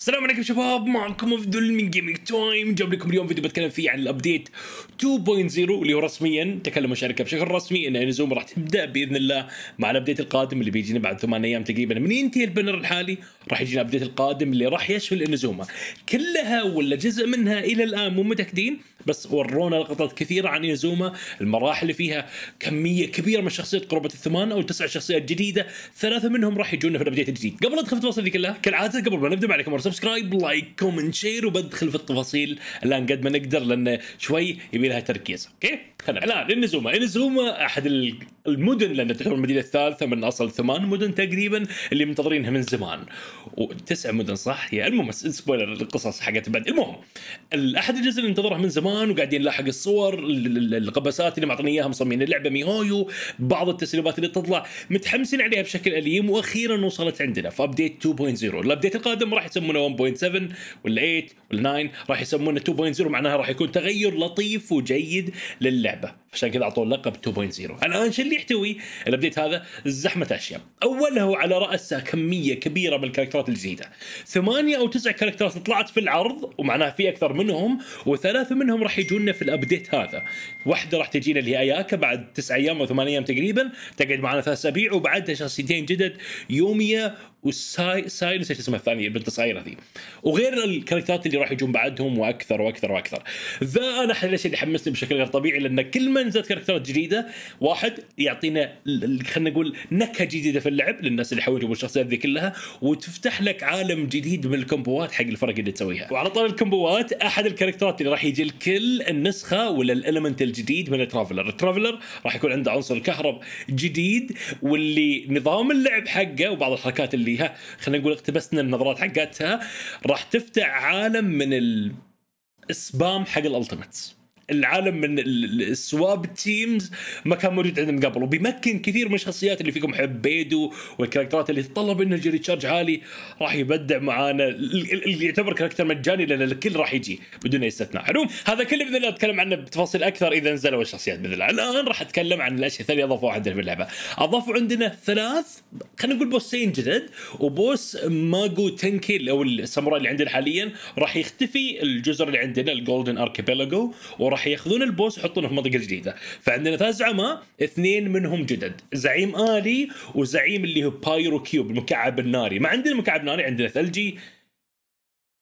السلام عليكم شباب معكم افضل من جيمنج تايم جاب لكم اليوم فيديو بتكلم فيه عن الابديت 2.0 اللي هو رسميا تكلم الشركه بشكل رسمي ان انزوم راح تبدا باذن الله مع الابديت القادم اللي بيجينا بعد ثمان ايام تقريبا من ينتهي البنر الحالي راح يجينا الابديت القادم اللي راح يشمل انزوما كلها ولا جزء منها الى الان مو متاكدين بس ورونا لقطات كثيره عن يزوما المراحل اللي فيها كميه كبيره من الشخصيات قرابه الثمان او تسع شخصيات جديده ثلاثه منهم راح يجونا في الابديت الجديد قبل ادخل في التفاصيل دي كلها كالعاده قبل ما نبدا عليكم سبسكرايب لايك كومنت شير وبدخل في التفاصيل الان قد ما نقدر لان شوي يبي لها تركيز اوكي خلينا الان انزوما انزوما احد المدن لان تعتبر المدينه الثالثه من اصل ثمان مدن تقريبا اللي منتظرينها من زمان وتسع مدن صح يا المهم سبويلر القصص حقت بعد المهم احد الجزء اللي انتظرها من زمان كمان وقاعدين نلاحق الصور القبسات اللي معطيني اياها مصممين اللعبه ميهويو بعض التسريبات اللي تطلع متحمسين عليها بشكل اليم واخيرا وصلت عندنا في ابديت 2.0 الابديت القادم راح يسمونه 1.7 ولا 8 ولا 9 راح يسمونه 2.0 معناها راح يكون تغير لطيف وجيد للعبه عشان كذا اعطوه اللقب 2.0 الان شو اللي يحتوي الابديت هذا زحمه اشياء اوله على راسه كميه كبيره من الكاركترات الجديده ثمانيه او تسع كاركترات طلعت في العرض ومعناها في اكثر منهم وثلاثه منهم راح يجونا في الابديت هذا واحده راح تجينا اللي هي اياكا بعد تسع ايام او ثمان ايام تقريبا تقعد معنا ثلاث اسابيع وبعدها شخصيتين جدد يوميا وساي ساينس ايش اسمها الثانيه البنت الصغيره ذي وغير الكاركترات اللي راح يجون بعدهم واكثر واكثر واكثر ذا انا الشيء اللي حمسني بشكل غير طبيعي لان كل ما نزلت كاركترات جديده واحد يعطينا خلينا نقول نكهه جديده في اللعب للناس اللي حولوا الشخصيات ذي كلها وتفتح لك عالم جديد من الكومبوات حق الفرق اللي تسويها وعلى طار الكومبوات احد الكاركترات اللي راح يجي الكل النسخه ولا الالمنت الجديد من الترافلر الترافلر راح يكون عنده عنصر الكهرب جديد واللي نظام اللعب حقه وبعض الحركات اللي ليها خلينا نقول اقتبسنا النظرات حقتها راح تفتح عالم من السبام حق الالتيميتس العالم من السواب تيمز ما كان موجود عندنا قبل وبيمكن كثير من الشخصيات اللي فيكم حبيدو والكاركترات اللي تطلب يجي ريتشارج عالي راح يبدع معانا اللي يعتبر كاركتر مجاني لان الكل راح يجي بدون اي استثناء حلو هذا كله باذن الله اتكلم عنه بتفاصيل اكثر اذا نزلوا الشخصيات باذن الله الان راح اتكلم عن الاشياء الثانيه اضافوها عندنا في اللعبه اضافوا عندنا ثلاث خلينا نقول بوسين جدد وبوس ماجو تنكي او الساموراي اللي عندنا حاليا راح يختفي الجزر اللي عندنا الجولدن اركيبيلاجو وراح راح ياخذون البوس ويحطونه في منطقه جديده فعندنا ثلاث زعماء اثنين منهم جدد زعيم الي وزعيم اللي هو بايرو كيوب المكعب الناري ما عندنا مكعب ناري عندنا ثلجي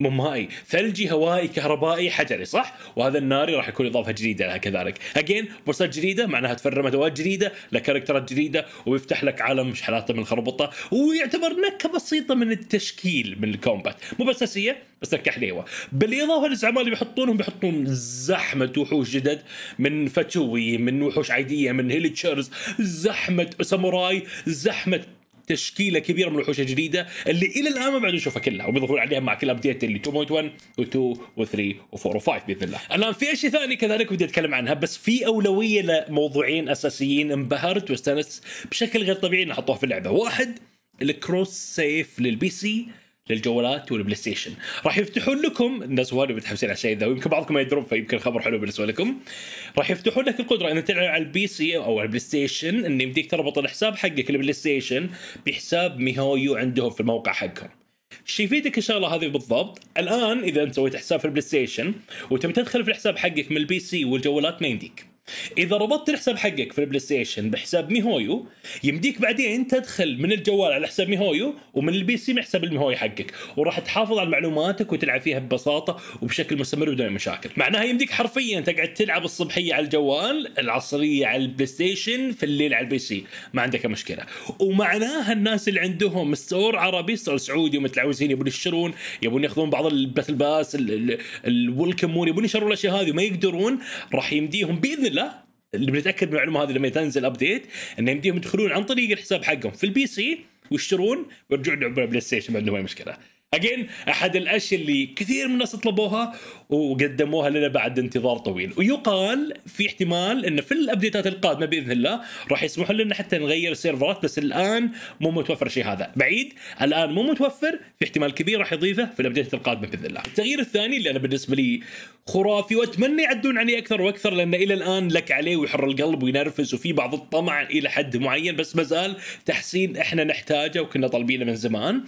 مائي ثلجي هوائي كهربائي حجري صح وهذا الناري راح يكون اضافه جديده لها كذلك اجين بورصات جديده معناها تفرم ادوات جديده لكاركترات جديده ويفتح لك عالم شحناته من الخربطه ويعتبر نكهه بسيطه من التشكيل من الكومبات مو بس اساسيه بس نكهه حليوه بالاضافه للزعماء اللي بيحطونهم بيحطون زحمه وحوش جدد من فتوي من وحوش عاديه من هيلتشرز زحمه ساموراي زحمه تشكيله كبيره من الوحوش الجديده اللي الى الان ما بعد نشوفها كلها وبيضيفون عليها مع كل ابديت اللي 2.1 و2 و3 و4 و5 باذن الله. الان في اشياء ثانيه كذلك بدي اتكلم عنها بس في اولويه لموضوعين اساسيين انبهرت واستانست بشكل غير طبيعي ان حطوها في اللعبه، واحد الكروس سيف للبي سي للجوالات والبلاي ستيشن راح يفتحون لكم الناس وايد متحمسين على الشيء ذا ويمكن بعضكم ما يدرون فيمكن خبر حلو بالنسبه لكم راح يفتحون لك القدره انك تلعب على البي سي او على البلاي ستيشن ان يمديك تربط الحساب حقك البلاي ستيشن بحساب ميهويو عندهم في الموقع حقهم شي يفيدك الشغله هذه بالضبط؟ الان اذا انت سويت حساب في البلاي ستيشن وتم تدخل في الحساب حقك من البي سي والجوالات ما يمديك. اذا ربطت الحساب حقك في البلاي ستيشن بحساب ميهويو يمديك بعدين تدخل من الجوال على حساب ميهويو ومن البي سي من حساب الميهويو حقك وراح تحافظ على معلوماتك وتلعب فيها ببساطه وبشكل مستمر بدون مشاكل معناها يمديك حرفيا تقعد تلعب الصبحيه على الجوال العصريه على البلاي ستيشن في الليل على البي سي ما عندك مشكله ومعناها الناس اللي عندهم ستور عربي ستور سعودي ومتلعوزين يبون يشترون يبون ياخذون بعض الباتل باس الولكم يبون يشترون الاشياء هذه وما يقدرون راح يمديهم باذن الله لا اللي بنتاكد من المعلومه هذه لما تنزل ابديت انه يمديهم يدخلون عن طريق الحساب حقهم في البي سي ويشترون ويرجعون يلعبون بلاي ستيشن ما عندهم اي مشكله اجين احد الاشياء اللي كثير من الناس طلبوها وقدموها لنا بعد انتظار طويل ويقال في احتمال انه في الابديتات القادمه باذن الله راح يسمحوا لنا حتى نغير السيرفرات بس الان مو متوفر شيء هذا بعيد الان مو متوفر في احتمال كبير راح يضيفه في الابديتات القادمه باذن الله التغيير الثاني اللي انا بالنسبه لي خرافي واتمنى يعدون عليه اكثر واكثر لان الى الان لك عليه ويحر القلب وينرفز وفي بعض الطمع الى حد معين بس ما زال تحسين احنا نحتاجه وكنا طالبينه من زمان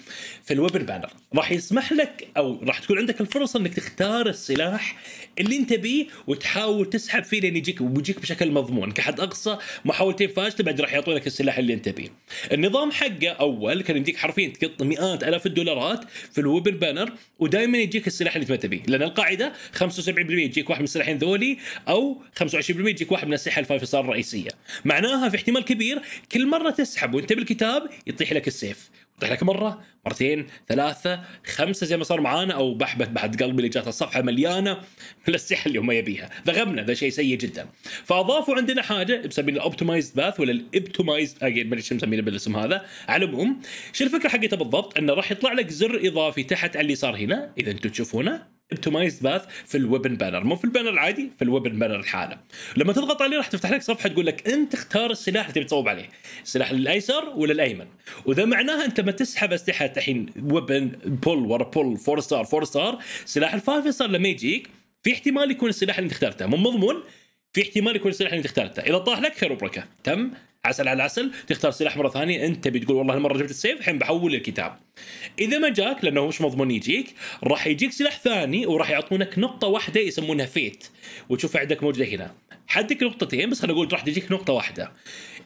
في الويب بانر راح يسمح لك او راح تكون عندك الفرصه انك تختار السلاح اللي انت بيه وتحاول تسحب فيه لين يجيك ويجيك بشكل مضمون كحد اقصى محاولتين فاشله بعد راح يعطونك السلاح اللي انت بيه. النظام حقه اول كان يديك حرفيا تقط مئات الاف الدولارات في الويبن بانر ودائما يجيك السلاح اللي انت تبيه لان القاعده 75% يجيك واحد من السلاحين ذولي او 25% يجيك واحد من السلاح الفايف ستار الرئيسيه. معناها في احتمال كبير كل مره تسحب وانت بالكتاب يطيح لك السيف يعطيك لك مره مرتين ثلاثه خمسه زي ما صار معانا او بحبت بعد قلبي اللي جات الصفحه مليانه من السحر اللي هم يبيها ذغمنا ذا شيء سيء جدا فاضافوا عندنا حاجه مسمينها الاوبتمايزد باث ولا الابتمايز اجين ما ادري مسمينه بالاسم هذا على العموم شو الفكره حقتها بالضبط انه راح يطلع لك زر اضافي تحت على اللي صار هنا اذا انتم تشوفونه اوبتمايزد باث في الويبن بانر مو في البانر العادي في الويبن بانر الحالة لما تضغط عليه راح تفتح لك صفحه تقول لك انت اختار السلاح اللي تبي تصوب عليه السلاح الايسر ولا الايمن واذا معناها انت ما تسحب اسلحه الحين ويبن بول ورا بول فور ستار فور ستار سلاح الفايف ستار لما يجيك في احتمال يكون السلاح اللي انت اخترته مو مضمون في احتمال يكون السلاح اللي انت اخترته اذا طاح لك خير وبركه تم عسل على عسل تختار سلاح مره ثانيه انت بتقول والله المره جبت السيف الحين بحول الكتاب اذا ما جاك لانه مش مضمون يجيك راح يجيك سلاح ثاني وراح يعطونك نقطه واحده يسمونها فيت وتشوف عندك موجوده هنا حدك نقطتين بس خلينا نقول راح تجيك نقطه واحده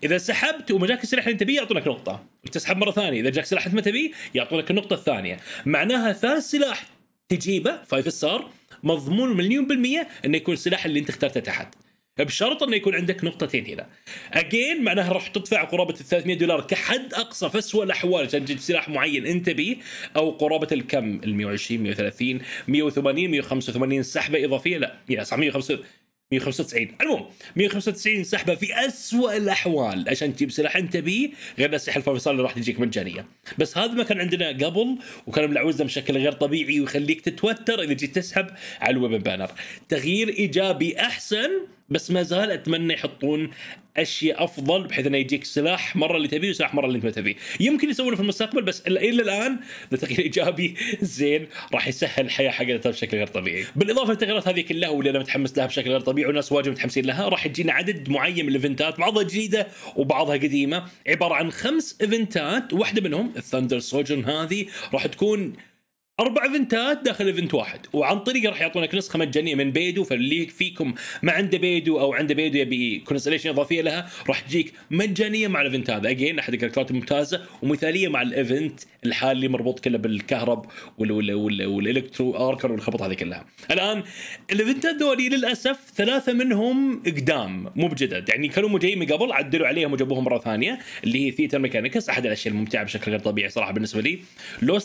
اذا سحبت وما جاك السلاح اللي انت تبيه يعطونك نقطه تسحب مره ثانيه اذا جاك سلاح انت ما تبيه يعطونك النقطه الثانيه معناها ثالث سلاح تجيبه فايف ستار مضمون مليون بالمية انه يكون السلاح اللي انت اخترته تحت بشرط انه يكون عندك نقطتين هنا. اجين معناها راح تدفع قرابه ال 300 دولار كحد اقصى في اسوء الاحوال عشان تجيب سلاح معين انت بي او قرابه الكم ال 120 130 180 185 سحبه اضافيه لا صح 195 195 المهم 195 سحبه في اسوء الاحوال عشان تجيب سلاح انت بي غير الاسلحه الفصل اللي راح تجيك مجانيه بس هذا ما كان عندنا قبل وكان ملعوزنا بشكل غير طبيعي ويخليك تتوتر اذا جيت تسحب على الويبن بانر تغيير ايجابي احسن بس ما زال اتمنى يحطون اشياء افضل بحيث انه يجيك سلاح مره اللي تبيه وسلاح مره اللي انت ما تبيه يمكن يسوونه في المستقبل بس الى الان تغيير ايجابي زين راح يسهل الحياه حقتها بشكل غير طبيعي بالاضافه للتغييرات هذه كلها واللي انا متحمس لها بشكل غير طبيعي والناس واجد متحمسين لها راح تجينا عدد معين من الايفنتات بعضها جديده وبعضها قديمه عباره عن خمس ايفنتات واحده منهم الثندر سوجن هذه راح تكون اربع ايفنتات داخل ايفنت واحد وعن طريقه راح يعطونك نسخه مجانيه من بيدو فاللي فيكم ما عنده بيدو او عنده بيدو يبي كونستليشن اضافيه لها راح تجيك مجانيه مع الايفنت هذا اجين احد الكاركترات الممتازه ومثاليه مع الايفنت الحالي اللي مربوط كله بالكهرب والالكترو اركر والخبط هذه كلها الان الايفنتات ذولي للاسف ثلاثه منهم قدام مو بجدد يعني كانوا مجايين قبل عدلوا عليهم وجابوهم مره ثانيه اللي هي ثيتر ميكانيكس احد الاشياء الممتعه بشكل غير طبيعي صراحه بالنسبه لي لو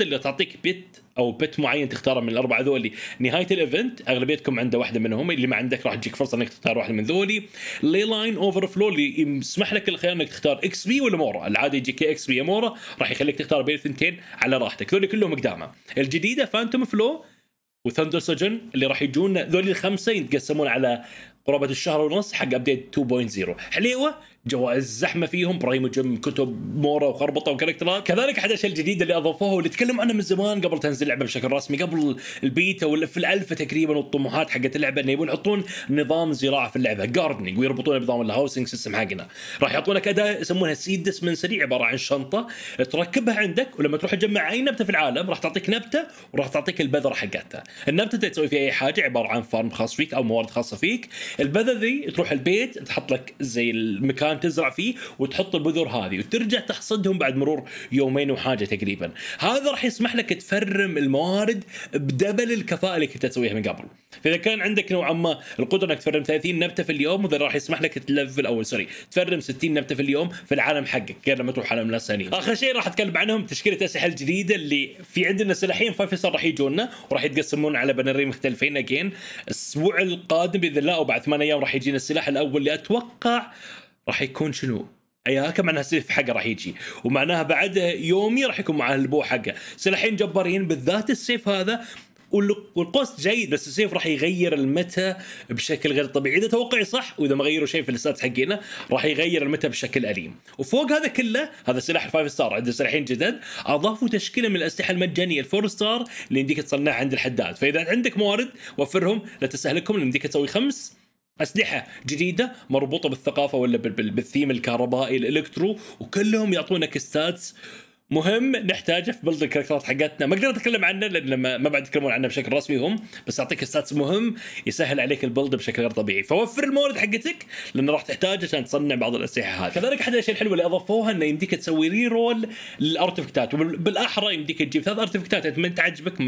اللي تعطيك بت او بت معين تختاره من الاربعه ذولي نهايه الايفنت اغلبيتكم عنده واحده منهم اللي ما عندك راح تجيك فرصه انك تختار واحده من ذولي لي لاين اوفر فلو اللي يسمح لك الخيار انك تختار اكس بي ولا مورا العاده يجيك اكس بي مورا راح يخليك تختار بين الثنتين على راحتك ذولي كلهم قدامه الجديده فانتوم فلو وثندر سجن اللي راح يجون ذولي الخمسه يتقسمون على قرابه الشهر ونص حق ابديت 2.0 حليوه جوائز زحمه فيهم وجم كتب مورا وخربطه وكاركترات كذلك احد الاشياء الجديده اللي اضافوها واللي تكلموا عنها من زمان قبل تنزل اللعبه بشكل رسمي قبل البيتا ولا في الالفا تقريبا والطموحات حقت اللعبه انه يبون يحطون نظام زراعه في اللعبه جاردنينج ويربطونه بنظام الهاوسنج سيستم حقنا راح يعطونك اداه يسمونها سيد دسمنسري عباره عن شنطه تركبها عندك ولما تروح تجمع اي نبته في العالم راح تعطيك نبته وراح تعطيك البذره حقتها النبته تسوي فيها اي حاجه عباره عن فارم خاص فيك او موارد خاصه فيك البذره ذي تروح البيت تحط لك زي المكان مكان تزرع فيه وتحط البذور هذه وترجع تحصدهم بعد مرور يومين وحاجه تقريبا هذا راح يسمح لك تفرم الموارد بدبل الكفاءه اللي كنت تسويها من قبل فاذا كان عندك نوعا ما القدره انك تفرم 30 نبته في اليوم وذا راح يسمح لك تلفل او سوري تفرم 60 نبته في اليوم في العالم حقك غير لما تروح عالم ناس ثانيين اخر شيء راح اتكلم عنهم تشكيله اسلحه الجديده اللي في عندنا سلاحين فيصل راح يجونا وراح يتقسمون على بنرين مختلفين اجين الاسبوع القادم باذن الله او بعد ثمان ايام راح يجينا السلاح الاول اللي اتوقع راح يكون شنو؟ اياك معناها سيف حقه راح يجي ومعناها بعد يومي راح يكون معاه البو حقه سلاحين جبارين بالذات السيف هذا والقوس جيد بس السيف راح يغير المتى بشكل غير طبيعي اذا توقعي صح واذا ما غيروا شيء في الاستات حقينا راح يغير المتى بشكل اليم وفوق هذا كله هذا سلاح الفايف ستار عنده سلاحين جدد اضافوا تشكيله من الاسلحه المجانيه الفور ستار اللي يمديك تصنعها عند الحداد فاذا عندك موارد وفرهم لا تستهلكهم يمديك تسوي خمس اسلحه جديده مربوطه بالثقافه ولا بالثيم الكهربائي الالكترو وكلهم يعطونك ستاتس مهم نحتاجه في بلد الكاركترات حقتنا ما اقدر اتكلم عنه لان ما بعد يتكلمون عنه بشكل رسمي هم بس اعطيك ستاتس مهم يسهل عليك البلد بشكل غير طبيعي فوفر المورد حقتك لان راح تحتاج عشان تصنع بعض الاسلحه هذه كذلك احد الاشياء الحلوه اللي اضافوها انه يمديك تسوي ري رول للارتفكتات وبالاحرى يمديك تجيب ثلاث ارتفكتات انت ما تعجبك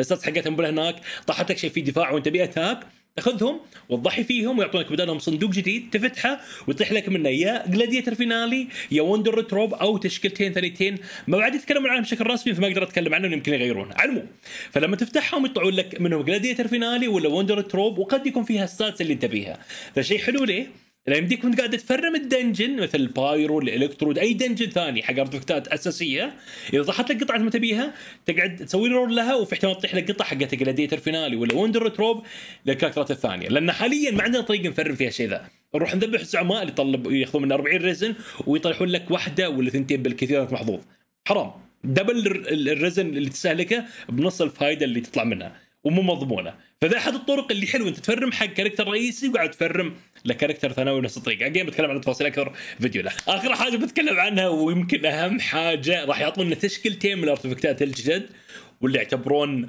الستاتس حقتهم هناك طاحت لك شيء في دفاع وانت بيئه تاخذهم وتضحي فيهم ويعطونك بدالهم صندوق جديد تفتحه ويطيح لك منه يا جلاديتر فينالي يا وندر تروب او تشكيلتين ثانيتين ما بعد يتكلمون عنهم بشكل رسمي فما اقدر اتكلم عنهم يمكن يغيرونه على العموم فلما تفتحهم يطلعون لك منهم جلاديتر فينالي ولا وندر تروب وقد يكون فيها السادسه اللي انت بيها فشيء حلو ليه؟ لان يمديك وانت قاعد تفرم الدنجن مثل البايرو الالكترود اي دنجن ثاني حق ارتفكتات اساسيه اذا طاحت لك قطعه ما تبيها تقعد تسوي رول لها وفي احتمال تطيح لك قطعه حقت جلاديتر فينالي ولا وندر تروب للكاركترات الثانيه لان حاليا ما عندنا طريقه نفرم فيها شيء ذا نروح نذبح الزعماء اللي يطلب ياخذون من 40 ريزن ويطيحون لك واحده ولا ثنتين بالكثير انت محظوظ حرام دبل الرزن اللي تستهلكه بنص الفائده اللي تطلع منها ومو مضمونه فذا احد الطرق اللي حلوه انت تفرم حق كاركتر رئيسي وقاعد تفرم لكاركتر ثانوي بنفس الطريقه اجين بتكلم عن تفاصيل اكثر فيديو له اخر حاجه بتكلم عنها ويمكن اهم حاجه راح يعطونا تشكيلتين من الارتفكتات الجدد واللي يعتبرون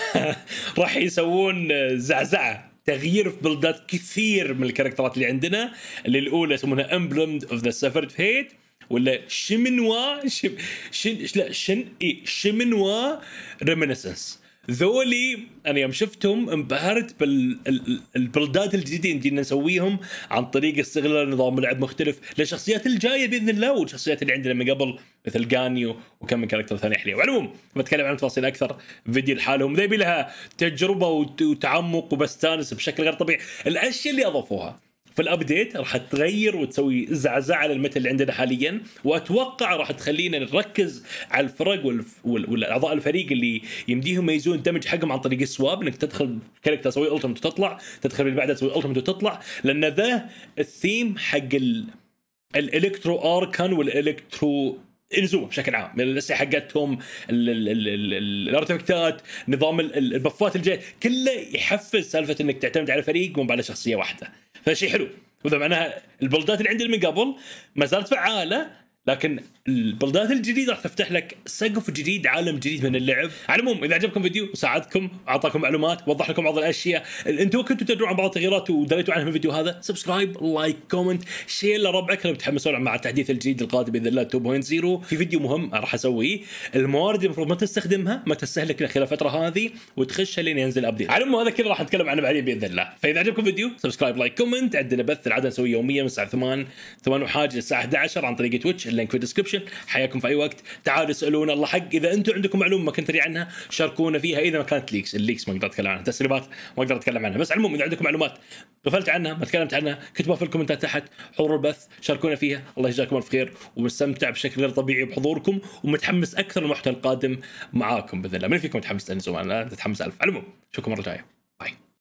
راح يسوون زعزعه تغيير في بلدات كثير من الكاركترات اللي عندنا اللي الاولى يسمونها امبلم اوف ذا سفرد هيت ولا شمنوا شم شن لا شن اي شمنوا ريمينيسنس ذولي انا يوم شفتهم انبهرت بالبلدات الجديده اللي جينا نسويهم عن طريق استغلال نظام لعب مختلف للشخصيات الجايه باذن الله والشخصيات اللي عندنا من قبل مثل جانيو وكم من كاركتر ثاني حليو العموم بتكلم عن تفاصيل اكثر فيديو لحالهم ذي يبي لها تجربه وتعمق وبستانس بشكل غير طبيعي الاشياء اللي اضافوها فالابديت راح تغير وتسوي زعزعه الميتا اللي عندنا حاليا واتوقع راح تخلينا نركز على الفرق والف... والاعضاء الفريق اللي يمديهم يميزون دمج حقهم عن طريق السواب انك تدخل كاركتر تسوي التمت وتطلع تدخل اللي بعدها تسوي التمت وتطلع لان ذا الثيم حق ال... الالكترو اركان والالكترو ينزلوها بشكل عام الاسلحه حقتهم الارتفكتات نظام البفات الجاي كله يحفز سالفه انك تعتمد على فريق مو على شخصيه واحده فشيء حلو وذا معناها البلدات اللي عندنا من قبل ما زالت فعاله لكن البلدات الجديده راح تفتح لك سقف جديد عالم جديد من اللعب على العموم اذا عجبكم فيديو ساعدكم اعطاكم معلومات وضح لكم بعض الاشياء انتم كنتوا تدرون عن بعض التغييرات ودريتوا عنها في الفيديو هذا سبسكرايب لايك كومنت شير لربعك لو بتحمسون مع التحديث الجديد القادم باذن الله 2.0 في فيديو مهم راح اسويه الموارد المفروض ما تستخدمها ما تستهلك خلال الفتره هذه وتخشها لين ينزل ابديت على العموم هذا كله راح نتكلم عنه بعدين باذن الله فاذا عجبكم الفيديو سبسكرايب لايك كومنت عندنا بث العاده نسويه يوميا من الساعه 8 8 وحاجه الساعه 11 عن طريق تويتش اللينك في الديسكربشن حياكم في اي وقت تعالوا اسالونا الله حق اذا انتم عندكم معلومه ما كنت تدري عنها شاركونا فيها اذا ما كانت ليكس الليكس ما اقدر اتكلم عنها تسريبات ما اقدر اتكلم عنها بس على العموم اذا عندكم معلومات غفلت عنها ما تكلمت عنها كتبوها في الكومنتات تحت حضور البث شاركونا فيها الله يجزاكم الف خير ومستمتع بشكل غير طبيعي بحضوركم ومتحمس اكثر للمحتوى القادم معاكم باذن الله من فيكم متحمس لاني انا متحمس الف على العموم اشوفكم مره جايه